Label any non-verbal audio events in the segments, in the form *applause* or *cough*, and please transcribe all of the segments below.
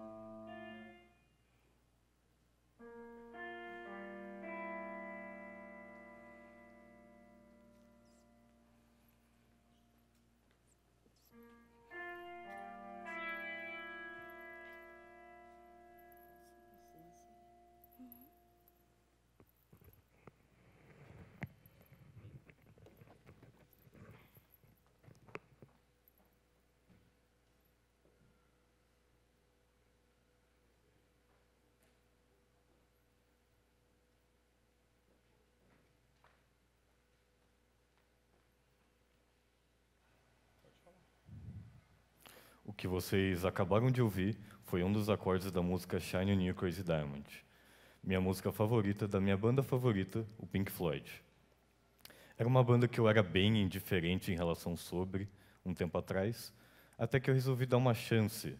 Thank you. O que vocês acabaram de ouvir foi um dos acordes da música Shine on Crazy Diamond, minha música favorita da minha banda favorita, o Pink Floyd. Era uma banda que eu era bem indiferente em relação sobre, um tempo atrás, até que eu resolvi dar uma chance,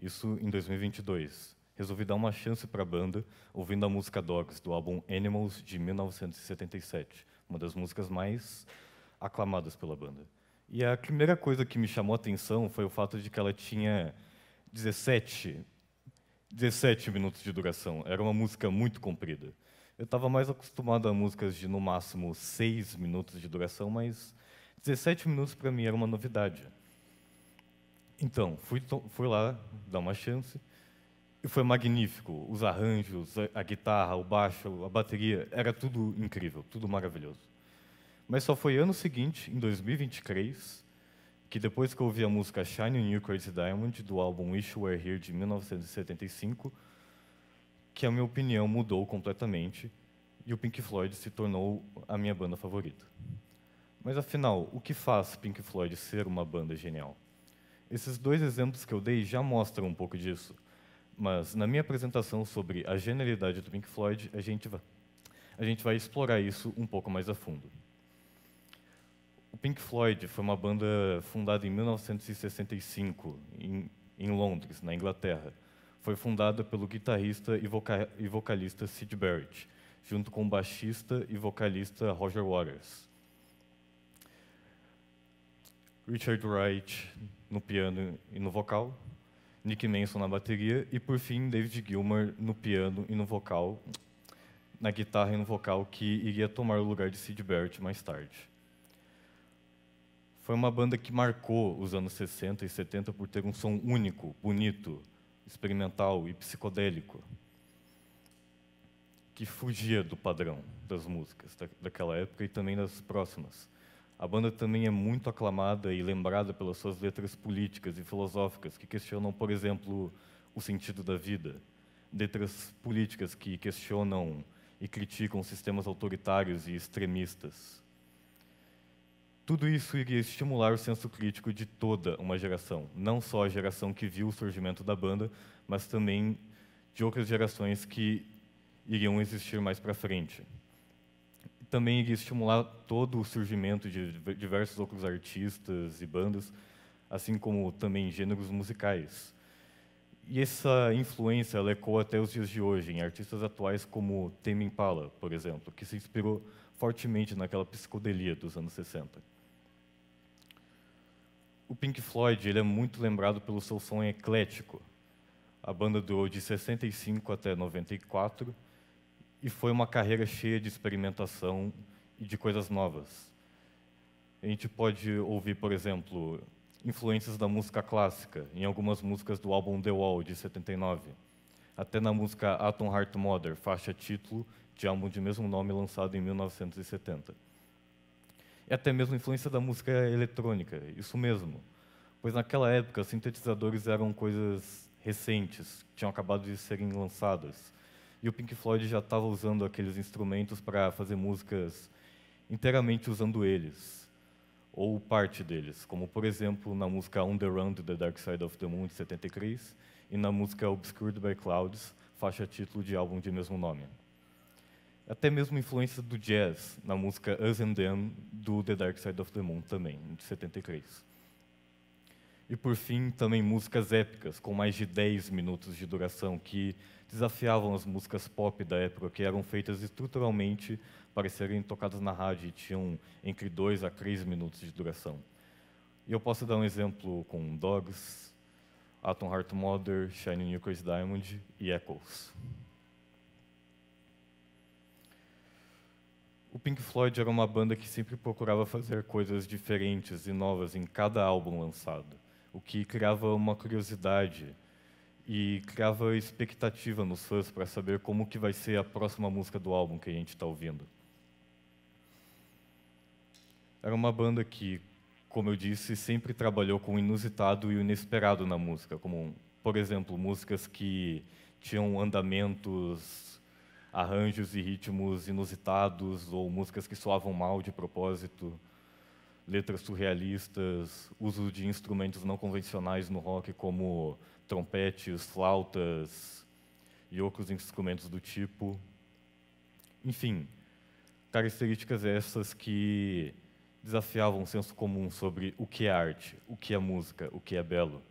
isso em 2022. Resolvi dar uma chance para a banda ouvindo a música Dogs, do álbum Animals de 1977, uma das músicas mais aclamadas pela banda. E a primeira coisa que me chamou a atenção foi o fato de que ela tinha 17, 17 minutos de duração. Era uma música muito comprida. Eu estava mais acostumado a músicas de no máximo 6 minutos de duração, mas 17 minutos para mim era uma novidade. Então, fui, fui lá dar uma chance e foi magnífico. Os arranjos, a, a guitarra, o baixo, a bateria, era tudo incrível, tudo maravilhoso. Mas só foi ano seguinte, em 2023, que depois que eu ouvi a música Shine New Crazy Diamond, do álbum Wish You Were Here de 1975, que a minha opinião mudou completamente e o Pink Floyd se tornou a minha banda favorita. Mas afinal, o que faz Pink Floyd ser uma banda genial? Esses dois exemplos que eu dei já mostram um pouco disso, mas na minha apresentação sobre a genialidade do Pink Floyd, a gente, a gente vai explorar isso um pouco mais a fundo. O Pink Floyd foi uma banda fundada em 1965, em, em Londres, na Inglaterra. Foi fundada pelo guitarrista e, voca e vocalista Sid Barrett, junto com o baixista e vocalista Roger Waters. Richard Wright no piano e no vocal, Nick Manson na bateria e, por fim, David Gilmour no piano e no vocal, na guitarra e no vocal, que iria tomar o lugar de Sid Barrett mais tarde foi uma banda que marcou os anos 60 e 70 por ter um som único, bonito, experimental e psicodélico, que fugia do padrão das músicas daquela época e também das próximas. A banda também é muito aclamada e lembrada pelas suas letras políticas e filosóficas, que questionam, por exemplo, o sentido da vida, letras políticas que questionam e criticam sistemas autoritários e extremistas tudo isso iria estimular o senso crítico de toda uma geração, não só a geração que viu o surgimento da banda, mas também de outras gerações que iriam existir mais para frente. Também iria estimular todo o surgimento de diversos outros artistas e bandas, assim como também gêneros musicais. E essa influência ela ecoa até os dias de hoje, em artistas atuais como Tame Impala, por exemplo, que se inspirou fortemente naquela psicodelia dos anos 60 o Pink Floyd ele é muito lembrado pelo seu som eclético. A banda durou de 65 até 94 e foi uma carreira cheia de experimentação e de coisas novas. A gente pode ouvir, por exemplo, influências da música clássica em algumas músicas do álbum The Wall de 79, até na música Atom Heart Mother, faixa título de álbum de mesmo nome lançado em 1970 e é até mesmo influência da música eletrônica, isso mesmo. Pois naquela época, sintetizadores eram coisas recentes, tinham acabado de serem lançadas. E o Pink Floyd já estava usando aqueles instrumentos para fazer músicas inteiramente usando eles, ou parte deles, como por exemplo na música On the Run the Dark Side of the Moon de 73 e na música Obscured by Clouds, faixa título de álbum de mesmo nome até mesmo influência do jazz na música Us and Them do The Dark Side of the Moon também, de 73. E por fim, também músicas épicas, com mais de 10 minutos de duração, que desafiavam as músicas pop da época, que eram feitas estruturalmente para serem tocadas na rádio e tinham entre 2 a 3 minutos de duração. E eu posso dar um exemplo com Dogs, Atom Heart Mother, Shining New Diamond e Echoes. O Pink Floyd era uma banda que sempre procurava fazer coisas diferentes e novas em cada álbum lançado, o que criava uma curiosidade e criava expectativa nos fãs para saber como que vai ser a próxima música do álbum que a gente está ouvindo. Era uma banda que, como eu disse, sempre trabalhou com o inusitado e o inesperado na música, como, por exemplo, músicas que tinham andamentos arranjos e ritmos inusitados ou músicas que soavam mal de propósito, letras surrealistas, uso de instrumentos não convencionais no rock como trompetes, flautas e outros instrumentos do tipo. Enfim, características essas que desafiavam o senso comum sobre o que é arte, o que é música, o que é belo.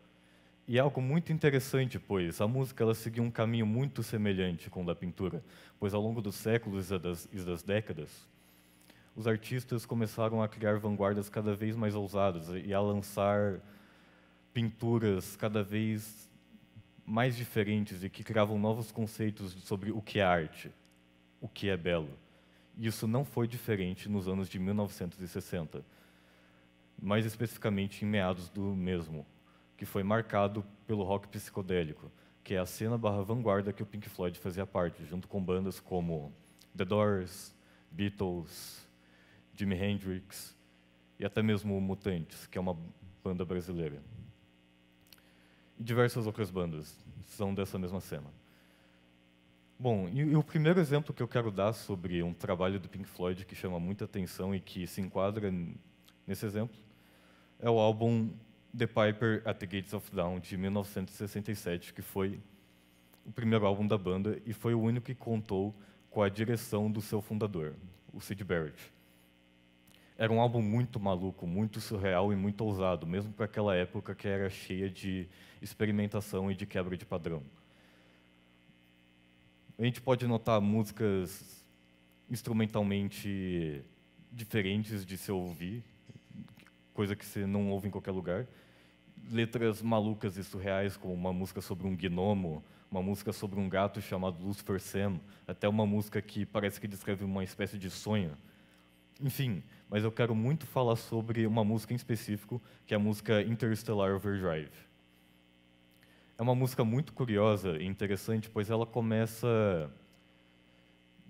E é algo muito interessante, pois a música ela seguiu um caminho muito semelhante com o da pintura, pois ao longo dos séculos e das, e das décadas, os artistas começaram a criar vanguardas cada vez mais ousadas e a lançar pinturas cada vez mais diferentes e que criavam novos conceitos sobre o que é arte, o que é belo. E isso não foi diferente nos anos de 1960, mais especificamente em meados do mesmo, que foi marcado pelo rock psicodélico, que é a cena barra vanguarda que o Pink Floyd fazia parte, junto com bandas como The Doors, Beatles, Jimi Hendrix e até mesmo Mutantes, que é uma banda brasileira. E diversas outras bandas são dessa mesma cena. Bom, e, e o primeiro exemplo que eu quero dar sobre um trabalho do Pink Floyd que chama muita atenção e que se enquadra nesse exemplo é o álbum The Piper at the Gates of Dawn, de 1967, que foi o primeiro álbum da banda e foi o único que contou com a direção do seu fundador, o Sid Barrett. Era um álbum muito maluco, muito surreal e muito ousado, mesmo para aquela época que era cheia de experimentação e de quebra de padrão. A gente pode notar músicas instrumentalmente diferentes de se ouvir, coisa que você não ouve em qualquer lugar letras malucas e surreais, como uma música sobre um gnomo, uma música sobre um gato chamado Lucifer Sam, até uma música que parece que descreve uma espécie de sonho. Enfim, mas eu quero muito falar sobre uma música em específico, que é a música Interstellar Overdrive. É uma música muito curiosa e interessante, pois ela começa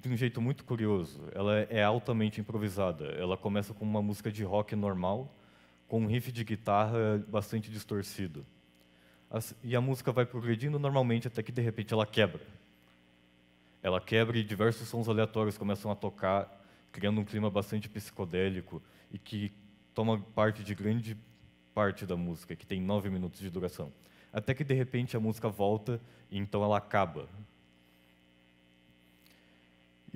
de um jeito muito curioso. Ela é altamente improvisada. Ela começa com uma música de rock normal, com um riff de guitarra bastante distorcido. e a música vai progredindo normalmente até que de repente ela quebra. Ela quebra e diversos sons aleatórios começam a tocar, criando um clima bastante psicodélico e que toma parte de grande parte da música, que tem nove minutos de duração. Até que de repente a música volta e então ela acaba.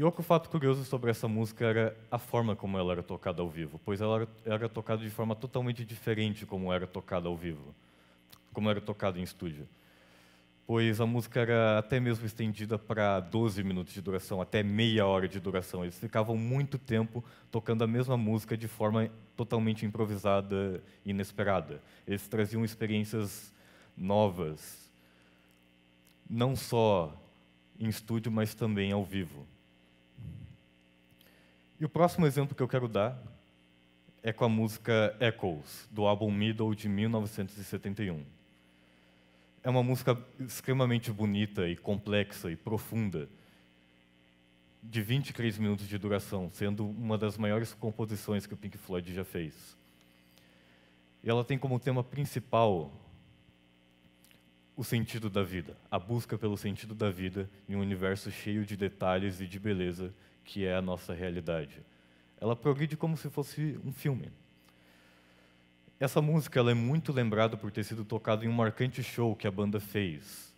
E outro fato curioso sobre essa música era a forma como ela era tocada ao vivo, pois ela era, tocada de forma totalmente diferente como era tocada ao vivo, como era tocada em estúdio. Pois a música era até mesmo estendida para 12 minutos de duração, até meia hora de duração. Eles ficavam muito tempo tocando a mesma música de forma totalmente improvisada e inesperada. Eles traziam experiências novas, não só em estúdio, mas também ao vivo. E o próximo exemplo que eu quero dar é com a música Echoes, do álbum Middle de 1971. É uma música extremamente bonita e complexa e profunda, de 23 minutos de duração, sendo uma das maiores composições que o Pink Floyd já fez. E ela tem como tema principal o sentido da vida, a busca pelo sentido da vida em um universo cheio de detalhes e de beleza que é a nossa realidade. Ela progride como se fosse um filme. Essa música ela é muito lembrada por ter sido tocada em um marcante show que a banda fez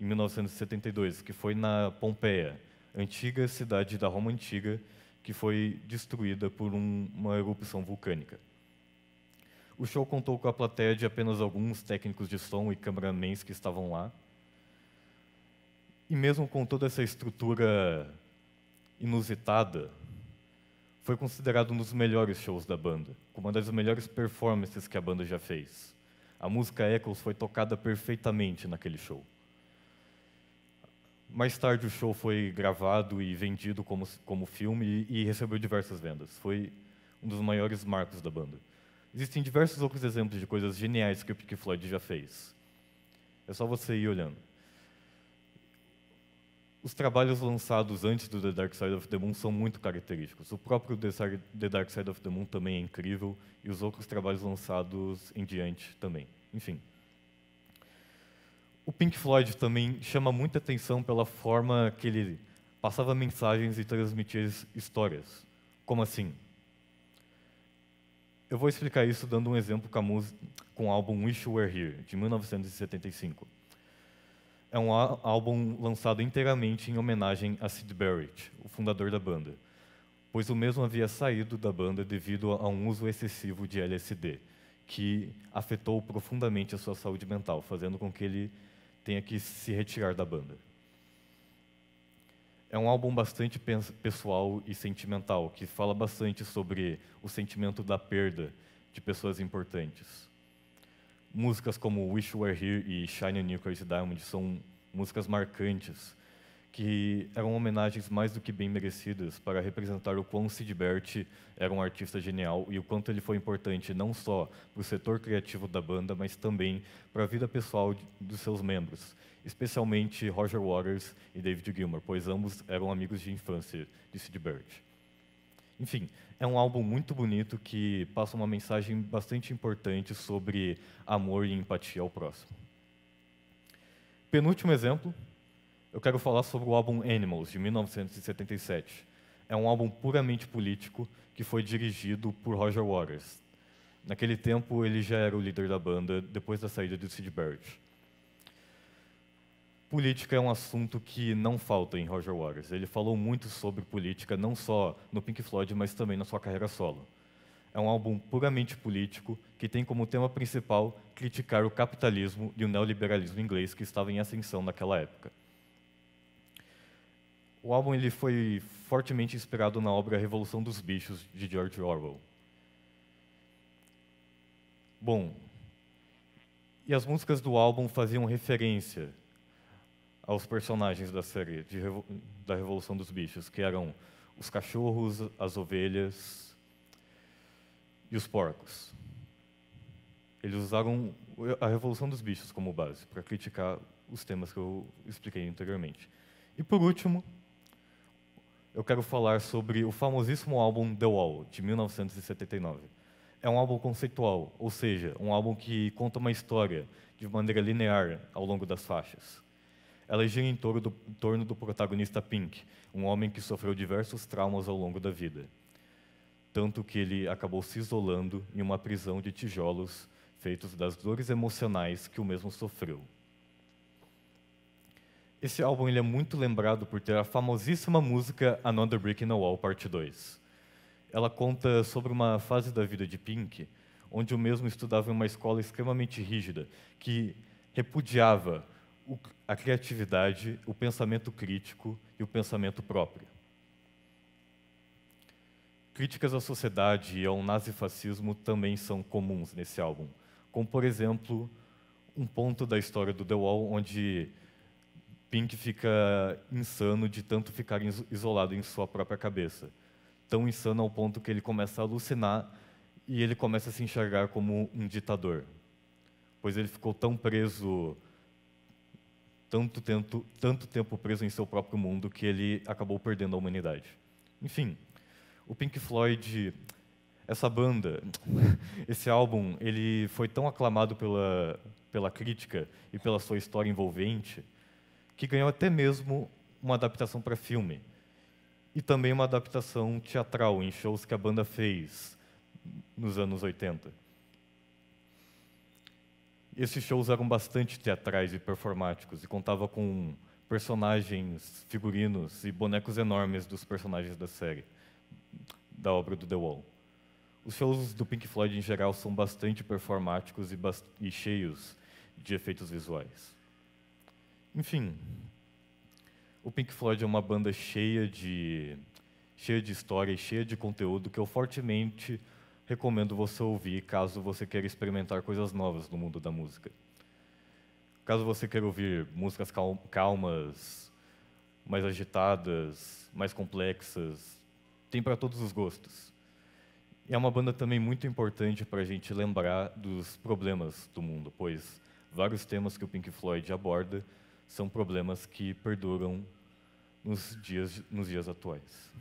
em 1972, que foi na Pompeia, antiga cidade da Roma antiga, que foi destruída por um, uma erupção vulcânica. O show contou com a plateia de apenas alguns técnicos de som e cameramans que estavam lá. E mesmo com toda essa estrutura inusitada, foi considerado um dos melhores shows da banda, com uma das melhores performances que a banda já fez. A música Echoes foi tocada perfeitamente naquele show. Mais tarde, o show foi gravado e vendido como, como filme e, e recebeu diversas vendas. Foi um dos maiores marcos da banda. Existem diversos outros exemplos de coisas geniais que o Pink Floyd já fez. É só você ir olhando os trabalhos lançados antes do The Dark Side of the Moon são muito característicos. O próprio The Dark Side of the Moon também é incrível, e os outros trabalhos lançados em diante também. Enfim. O Pink Floyd também chama muita atenção pela forma que ele passava mensagens e transmitia histórias. Como assim? Eu vou explicar isso dando um exemplo com, com o álbum Wish You Were Here, de 1975 é um álbum lançado inteiramente em homenagem a Sid Barrett, o fundador da banda, pois o mesmo havia saído da banda devido a um uso excessivo de LSD, que afetou profundamente a sua saúde mental, fazendo com que ele tenha que se retirar da banda. É um álbum bastante pessoal e sentimental, que fala bastante sobre o sentimento da perda de pessoas importantes músicas como Wish You Were Here e Shine a New Crazy Diamond são músicas marcantes, que eram homenagens mais do que bem merecidas para representar o quão Sid Bert era um artista genial e o quanto ele foi importante não só para o setor criativo da banda, mas também para a vida pessoal dos seus membros, especialmente Roger Waters e David Gilmour, pois ambos eram amigos de infância de Sid Bert. Enfim, é um álbum muito bonito que passa uma mensagem bastante importante sobre amor e empatia ao próximo. Penúltimo exemplo, eu quero falar sobre o álbum Animals, de 1977. É um álbum puramente político que foi dirigido por Roger Waters. Naquele tempo, ele já era o líder da banda depois da saída de Sid Barrett política é um assunto que não falta em Roger Waters. Ele falou muito sobre política, não só no Pink Floyd, mas também na sua carreira solo. É um álbum puramente político que tem como tema principal criticar o capitalismo e o neoliberalismo inglês que estava em ascensão naquela época. O álbum ele foi fortemente inspirado na obra Revolução dos Bichos de George Orwell. Bom, e as músicas do álbum faziam referência aos personagens da série de, da Revolução dos Bichos, que eram os cachorros, as ovelhas e os porcos. Eles usaram a Revolução dos Bichos como base para criticar os temas que eu expliquei anteriormente. E por último, eu quero falar sobre o famosíssimo álbum The Wall, de 1979. É um álbum conceitual, ou seja, um álbum que conta uma história de maneira linear ao longo das faixas. Ela gira em torno, do, em torno do protagonista Pink, um homem que sofreu diversos traumas ao longo da vida. Tanto que ele acabou se isolando em uma prisão de tijolos feitos das dores emocionais que o mesmo sofreu. Esse álbum ele é muito lembrado por ter a famosíssima música Another Brick in the Wall, parte 2. Ela conta sobre uma fase da vida de Pink, onde o mesmo estudava em uma escola extremamente rígida, que repudiava o, a criatividade, o pensamento crítico e o pensamento próprio. Críticas à sociedade e ao nazifascismo também são comuns nesse álbum, como, por exemplo, um ponto da história do The Wall onde Pink fica insano de tanto ficar isolado em sua própria cabeça. Tão insano ao ponto que ele começa a alucinar e ele começa a se enxergar como um ditador, pois ele ficou tão preso tanto tempo, tanto tempo preso em seu próprio mundo que ele acabou perdendo a humanidade. Enfim, o Pink Floyd, essa banda, *laughs* esse álbum, ele foi tão aclamado pela, pela crítica e pela sua história envolvente que ganhou até mesmo uma adaptação para filme e também uma adaptação teatral em shows que a banda fez nos anos 80 esses shows eram bastante teatrais e performáticos e contava com personagens, figurinos e bonecos enormes dos personagens da série, da obra do The Wall. Os shows do Pink Floyd em geral são bastante performáticos e, bast e cheios de efeitos visuais. Enfim, o Pink Floyd é uma banda cheia de cheia de história e cheia de conteúdo que eu fortemente recomendo você ouvir caso você queira experimentar coisas novas no mundo da música. Caso você queira ouvir músicas calmas, mais agitadas, mais complexas, tem para todos os gostos. E é uma banda também muito importante para a gente lembrar dos problemas do mundo, pois vários temas que o Pink Floyd aborda são problemas que perduram nos dias, nos dias atuais.